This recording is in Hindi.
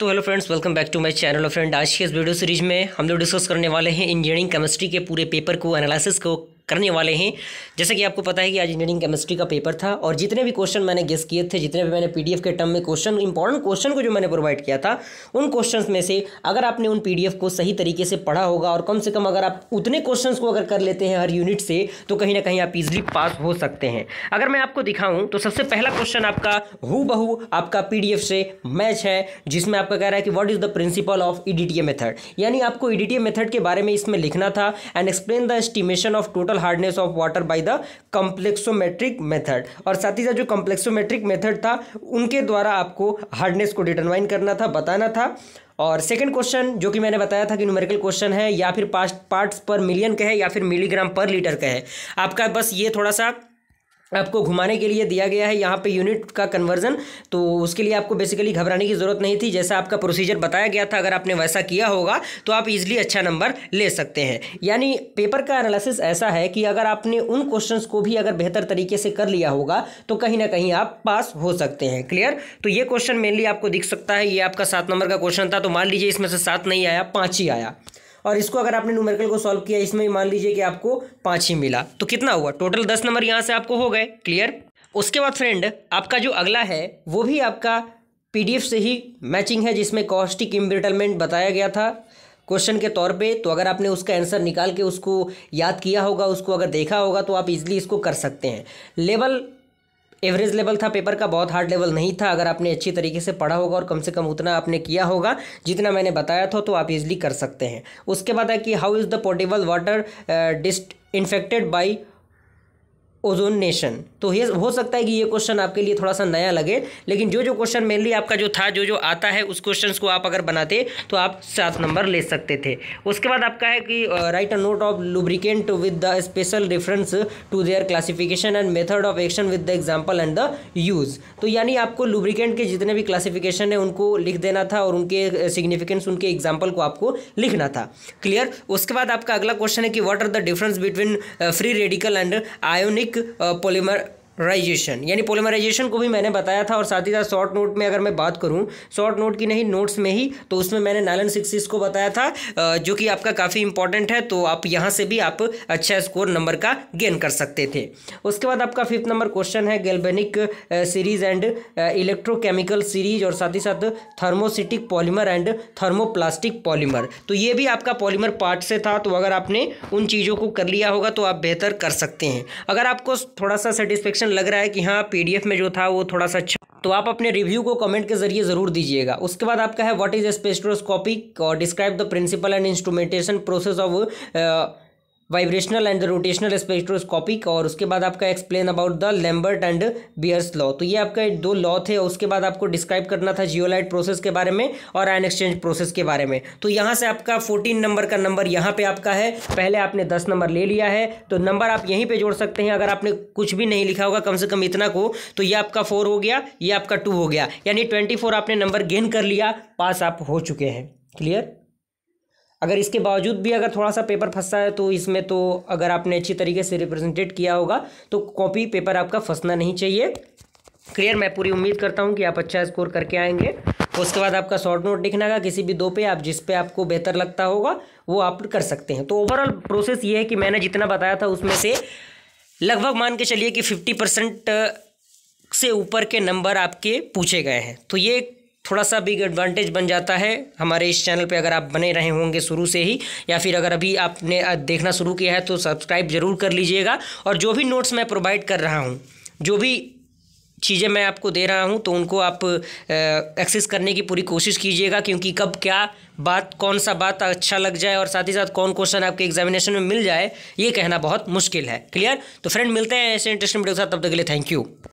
तो hello friends welcome back to my channel friend आज की इस वीडियो सीरीज में हम लोग डिस्कस करने वाले हैं इंजीनियरिंग केमिस्ट्री के पूरे पेपर को एनालिसिस को करने वाले हैं जैसे कि आपको पता है कि आज इंजीनियरिंग केमिस्ट्री का पेपर था और जितने भी क्वेश्चन मैंने गेस किए थे जितने भी मैंने पीडीएफ के टर्म में क्वेश्चन इंपॉर्टेंट क्वेश्चन को जो मैंने प्रोवाइड किया था उन क्वेश्चंस में से अगर आपने उन पीडीएफ को सही तरीके से पढ़ा होगा और कम से कम अगर आप उतने क्वेश्चन को अगर कर लेते हैं हर यूनिट से तो कहीं ना कहीं आप इजिली पास हो सकते हैं अगर मैं आपको दिखाऊं तो सबसे पहला क्वेश्चन आपका हु बहू आपका पी से मैच है जिसमें आपका कह रहा है कि what is the principle of E method यानी आपको ई e मेथड के बारे में इसमें लिखना था and explain the estimation of total hardness of water by the complexometric method और साथ ही साथ जो कम्प्लेक्सोमेट्रिक मेथड था उनके द्वारा आपको हार्डनेस को डिटरमाइन करना था बताना था और सेकंड क्वेश्चन जो कि मैंने बताया था कि न्यूमेरिकल क्वेश्चन है या फिर पास्ट पार्ट्स पर मिलियन का है या फिर मिलीग्राम पर लीटर का है आपका बस ये थोड़ा सा आपको घुमाने के लिए दिया गया है यहाँ पे यूनिट का कन्वर्जन तो उसके लिए आपको बेसिकली घबराने की ज़रूरत नहीं थी जैसा आपका प्रोसीजर बताया गया था अगर आपने वैसा किया होगा तो आप इजीली अच्छा नंबर ले सकते हैं यानी पेपर का एनालिसिस ऐसा है कि अगर आपने उन क्वेश्चंस को भी अगर बेहतर तरीके से कर लिया होगा तो कहीं ना कहीं आप पास हो सकते हैं क्लियर तो ये क्वेश्चन मेनली आपको दिख सकता है ये आपका सात नंबर का क्वेश्चन था तो मान लीजिए इसमें से सात नहीं आया पाँच ही आया और इसको अगर आपने न्यूमेरिकल को सॉल्व किया इसमें मान लीजिए कि आपको पाँच ही मिला तो कितना हुआ टोटल दस नंबर यहाँ से आपको हो गए क्लियर उसके बाद फ्रेंड आपका जो अगला है वो भी आपका पीडीएफ से ही मैचिंग है जिसमें कॉस्टिक इम्ब्रिटलमेंट बताया गया था क्वेश्चन के तौर पे तो अगर आपने उसका आंसर निकाल के उसको याद किया होगा उसको अगर देखा होगा तो आप इजीली इसको कर सकते हैं लेवल एवरेज लेवल था पेपर का बहुत हार्ड लेवल नहीं था अगर आपने अच्छी तरीके से पढ़ा होगा और कम से कम उतना आपने किया होगा जितना मैंने बताया था तो आप इजली कर सकते हैं उसके बाद है कि how is the portable water disinfected by ozonation तो ये हो सकता है कि ये क्वेश्चन आपके लिए थोड़ा सा नया लगे लेकिन जो जो क्वेश्चन मेनली आपका जो था जो जो आता है उस क्वेश्चन को आप अगर बनाते तो आप सात नंबर ले सकते थे उसके बाद आपका है कि write a note of lubricant with the special reference to their classification and method of action with the example and the use तो यानी आपको लुब्रिकेंट के जितने भी क्लासिफिकेशन है उनको लिख देना था और उनके सिग्निफिकेंस उनके एग्जाम्पल को आपको लिखना था क्लियर उसके बाद आपका अगला क्वेश्चन है कि what are the difference between free radical and ionic एक पॉलीमर राइजेशन यानी पोलीमराइजेशन को भी मैंने बताया था और साथ ही साथ शॉर्ट नोट में अगर मैं बात करूँ शॉर्ट नोट की नहीं नोट्स में ही तो उसमें मैंने नालन सिक्सिस को बताया था जो कि आपका काफ़ी इंपॉर्टेंट है तो आप यहाँ से भी आप अच्छा स्कोर नंबर का गेन कर सकते थे उसके बाद आपका फिफ्थ नंबर क्वेश्चन है galvanic series and electrochemical series और साथ ही साथ thermosetting polymer and thermoplastic polymer तो ये भी आपका पॉलीमर पार्ट से था तो अगर आपने उन चीज़ों को कर लिया होगा तो आप बेहतर कर सकते हैं अगर आपको थोड़ा सा सेटिस्फेक्शन लग रहा है कि हाँ पीडीएफ में जो था वो थोड़ा सा अच्छा तो आप अपने रिव्यू को कमेंट के जरिए जरूर दीजिएगा उसके बाद आपका है व्हाट इज स्पेस्ट्रोस्कोपिक और describe the principle and instrumentation process of vibrational and rotational spectroscopic और उसके बाद आपका explain about the Lambert and Beer's law तो ये आपका दो लॉ थे उसके बाद आपको डिस्क्राइब करना था जियोलाइट प्रोसेस के बारे में और आयन एक्सचेंज प्रोसेस के बारे में तो यहाँ से आपका फोर्टीन नंबर का नंबर यहाँ पे आपका है पहले आपने दस नंबर ले लिया है तो नंबर आप यहीं पर जोड़ सकते हैं अगर आपने कुछ भी नहीं लिखा होगा कम से कम इतना को तो ये आपका फोर हो गया ये आपका टू हो गया यानी ट्वेंटी आपने नंबर गेन कर लिया पास आप हो चुके हैं क्लियर अगर इसके बावजूद भी अगर थोड़ा सा पेपर फंसा है तो इसमें तो अगर आपने अच्छी तरीके से रिप्रेजेंटेट किया होगा तो कॉपी पेपर आपका फंसना नहीं चाहिए क्लियर मैं पूरी उम्मीद करता हूँ कि आप अच्छा स्कोर करके आएंगे उसके बाद आपका शॉर्ट नोट लिखना का किसी भी दो पे आप जिस पे आपको बेहतर लगता होगा वो आप कर सकते हैं तो ओवरऑल प्रोसेस ये है कि मैंने जितना बताया था उसमें से लगभग मान के चलिए कि फिफ्टी परसेंट से ऊपर के नंबर आपके पूछे गए हैं तो ये थोड़ा सा बिग एडवांटेज बन जाता है हमारे इस चैनल पे अगर आप बने रहे होंगे शुरू से ही या फिर अगर अभी आपने देखना शुरू किया है तो सब्सक्राइब ज़रूर कर लीजिएगा और जो भी नोट्स मैं प्रोवाइड कर रहा हूँ जो भी चीज़ें मैं आपको दे रहा हूँ तो उनको आप एक्सेस करने की पूरी कोशिश कीजिएगा क्योंकि कब क्या बात कौन सा बात अच्छा लग जाए और साथ ही साथ कौन क्वेश्चन आपके एग्जामिनेशन में मिल जाए ये कहना बहुत मुश्किल है क्लियर तो फ्रेंड मिलते हैं ऐसे इंटरेस्टिंग वीडियो के साथ तब तक के लिए थैंक यू